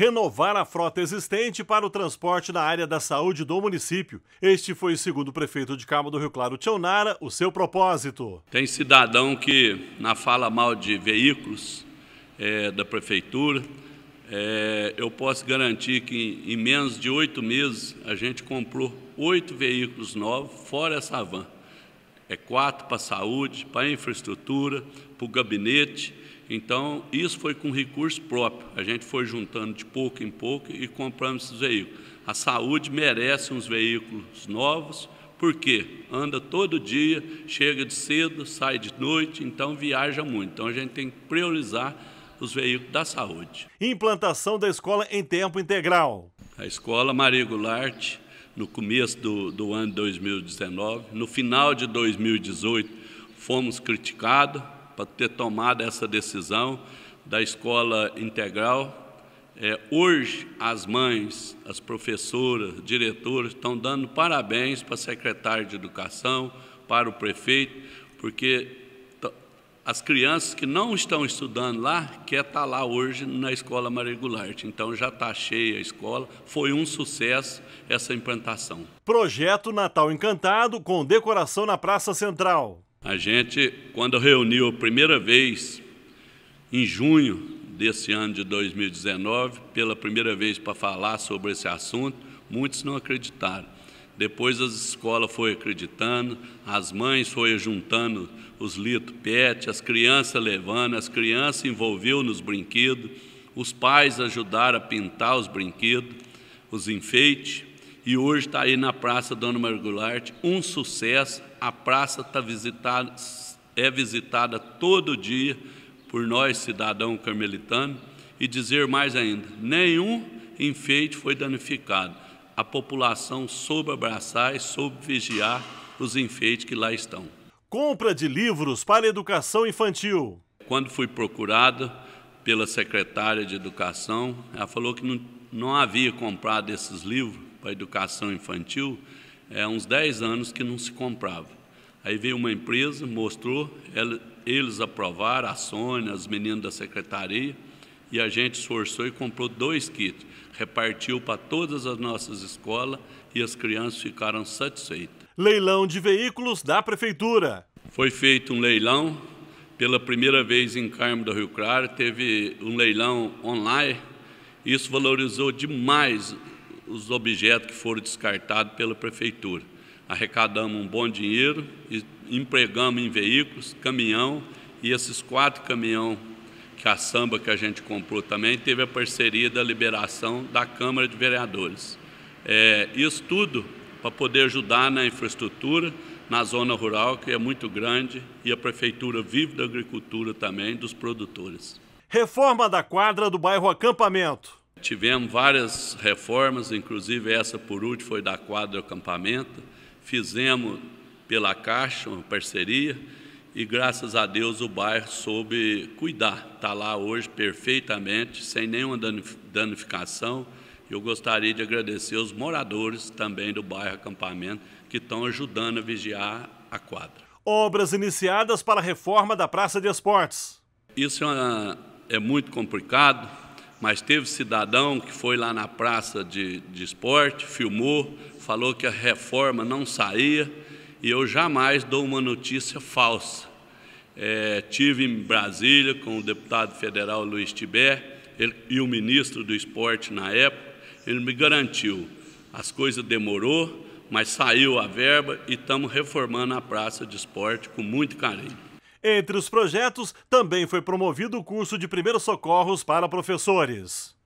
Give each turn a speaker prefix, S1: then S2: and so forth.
S1: renovar a frota existente para o transporte na área da saúde do município. Este foi, segundo o prefeito de Cabo do Rio Claro, Tionara. o seu propósito.
S2: Tem cidadão que, na fala mal de veículos é, da prefeitura, é, eu posso garantir que em menos de oito meses a gente comprou oito veículos novos, fora essa van é quatro para a saúde, para a infraestrutura, para o gabinete. Então, isso foi com recurso próprio. A gente foi juntando de pouco em pouco e compramos esses veículos. A saúde merece uns veículos novos, porque anda todo dia, chega de cedo, sai de noite, então viaja muito. Então, a gente tem que priorizar os veículos da saúde. Implantação da escola em tempo integral. A escola Maria Goulart no começo do, do ano 2019. No final de 2018, fomos criticados para ter tomado essa decisão da escola integral. É, hoje, as mães, as professoras, diretoras estão dando parabéns para a secretária de Educação, para o prefeito, porque as crianças que não estão estudando lá quer estar tá lá hoje na escola Maria Goulart. Então já está cheia a escola. Foi um sucesso essa implantação. Projeto
S1: Natal Encantado com decoração na Praça Central.
S2: A gente, quando reuniu a primeira vez, em junho desse ano de 2019, pela primeira vez para falar sobre esse assunto, muitos não acreditaram. Depois as escolas foram acreditando, as mães foram juntando os litros pet, as crianças levando, as crianças envolveu nos brinquedos, os pais ajudaram a pintar os brinquedos, os enfeites, e hoje está aí na Praça Dona Margularte um sucesso. A praça tá visitada, é visitada todo dia por nós, cidadão carmelitano, e dizer mais ainda, nenhum enfeite foi danificado a população soube abraçar e soube vigiar os enfeites que lá estão.
S1: Compra de livros para educação
S2: infantil. Quando fui procurado pela secretária de educação, ela falou que não, não havia comprado esses livros para educação infantil é, uns 10 anos que não se comprava. Aí veio uma empresa, mostrou, ela, eles aprovaram, a Sônia, as meninas da secretaria, e a gente esforçou e comprou dois kits. Repartiu para todas as nossas escolas e as crianças ficaram satisfeitas.
S1: Leilão de veículos da Prefeitura.
S2: Foi feito um leilão. Pela primeira vez em Carmo do Rio Claro, teve um leilão online. Isso valorizou demais os objetos que foram descartados pela Prefeitura. Arrecadamos um bom dinheiro, empregamos em veículos, caminhão, e esses quatro caminhões caçamba que a gente comprou também teve a parceria da liberação da Câmara de Vereadores. É, isso tudo para poder ajudar na infraestrutura, na zona rural, que é muito grande, e a prefeitura vive da agricultura também, dos produtores. Reforma da quadra do bairro Acampamento. Tivemos várias reformas, inclusive essa por último foi da quadra acampamento. Fizemos pela Caixa uma parceria e graças a Deus o bairro soube cuidar, está lá hoje perfeitamente, sem nenhuma danificação. Eu gostaria de agradecer os moradores também do bairro Acampamento que estão ajudando a vigiar a quadra. Obras iniciadas para a reforma da Praça de Esportes. Isso é, uma, é muito complicado, mas teve cidadão que foi lá na Praça de, de Esporte, filmou, falou que a reforma não saía e eu jamais dou uma notícia falsa. É, tive em Brasília com o deputado federal Luiz Tibé ele, e o ministro do esporte na época, ele me garantiu, as coisas demorou, mas saiu a verba e estamos reformando a praça de esporte com muito carinho.
S1: Entre os projetos, também foi promovido o curso de primeiros socorros para professores.